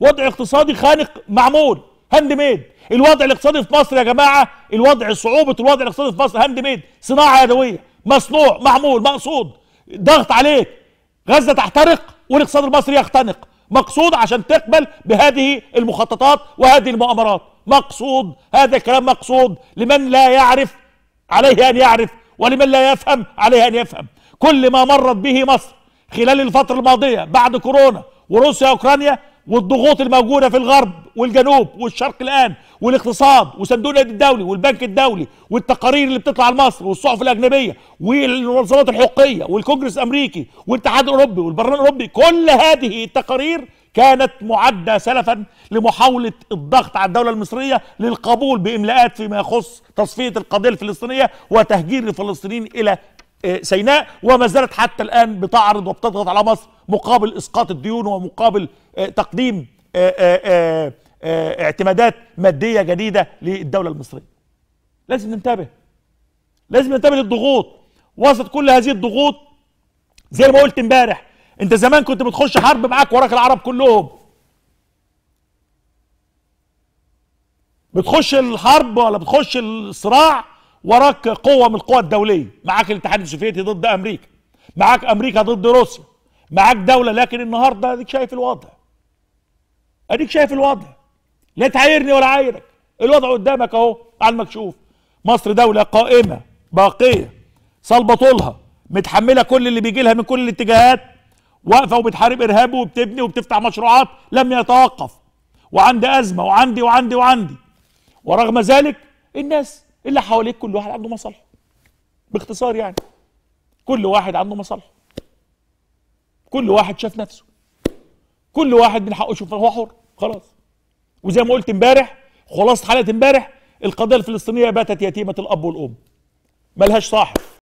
وضع اقتصادي خانق معمول هاند ميد الوضع الاقتصادي في مصر يا جماعه الوضع صعوبه الوضع الاقتصادي في مصر هاند ميد صناعه يدويه مصنوع معمول مقصود ضغط عليك غزه تحترق والاقتصاد المصري يختنق مقصود عشان تقبل بهذه المخططات وهذه المؤامرات مقصود هذا الكلام مقصود لمن لا يعرف عليه ان يعرف ولمن لا يفهم عليه ان يفهم كل ما مرت به مصر خلال الفتره الماضيه بعد كورونا وروسيا اوكرانيا والضغوط الموجودة في الغرب والجنوب والشرق الآن والاقتصاد وصندوق النقد الدولي والبنك الدولي والتقارير اللي بتطلع لمصر والصحف الأجنبية والمنظمات الحقوقية والكونجرس الأمريكي والاتحاد الأوروبي والبرلمان الأوروبي كل هذه التقارير كانت معدة سلفا لمحاولة الضغط على الدولة المصرية للقبول بإملاءات فيما يخص تصفية القضية الفلسطينية وتهجير الفلسطينيين إلى آه، سيناء وما زالت حتى الآن بتعرض وبتضغط على مصر مقابل إسقاط الديون ومقابل آه، تقديم آه، اعتمادات مادية جديدة للدولة المصرية لازم ننتبه لازم ننتبه للضغوط وسط كل هذه الضغوط زي ما قلت امبارح انت زمان كنت بتخش حرب معاك وراك العرب كلهم بتخش الحرب ولا بتخش الصراع وراك قوه من القوى الدوليه معاك الاتحاد السوفيتي ضد امريكا معاك امريكا ضد روسيا معاك دوله لكن النهارده اديك شايف الوضع اديك شايف الوضع لا تعايرني ولا عايرك الوضع قدامك اهو على المكشوف مصر دوله قائمه باقيه صلبه طولها متحمله كل اللي بيجي لها من كل الاتجاهات واقفه وبتحارب ارهاب وبتبني وبتفتح مشروعات لم يتوقف وعندي ازمه وعندي وعندي وعندي ورغم ذلك الناس اللي حواليك كل واحد عنده مصالحه باختصار يعني كل واحد عنده مصالحه كل واحد شاف نفسه كل واحد من حقه يشوف هو حر خلاص وزي ما قلت امبارح خلاصه حلقه امبارح القضيه الفلسطينيه باتت يتيمه الاب والام ملهاش صاحب